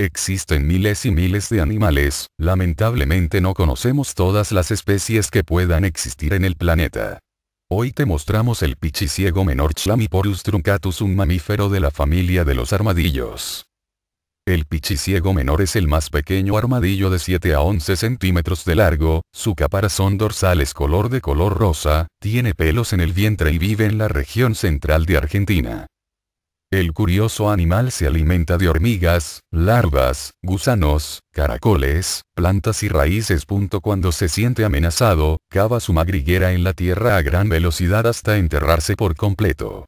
Existen miles y miles de animales, lamentablemente no conocemos todas las especies que puedan existir en el planeta. Hoy te mostramos el pichiciego menor Chlamyporus truncatus, un mamífero de la familia de los armadillos. El pichiciego menor es el más pequeño armadillo de 7 a 11 centímetros de largo, su caparazón dorsal es color de color rosa, tiene pelos en el vientre y vive en la región central de Argentina. El curioso animal se alimenta de hormigas, larvas, gusanos, caracoles, plantas y raíces. Cuando se siente amenazado, cava su madriguera en la tierra a gran velocidad hasta enterrarse por completo.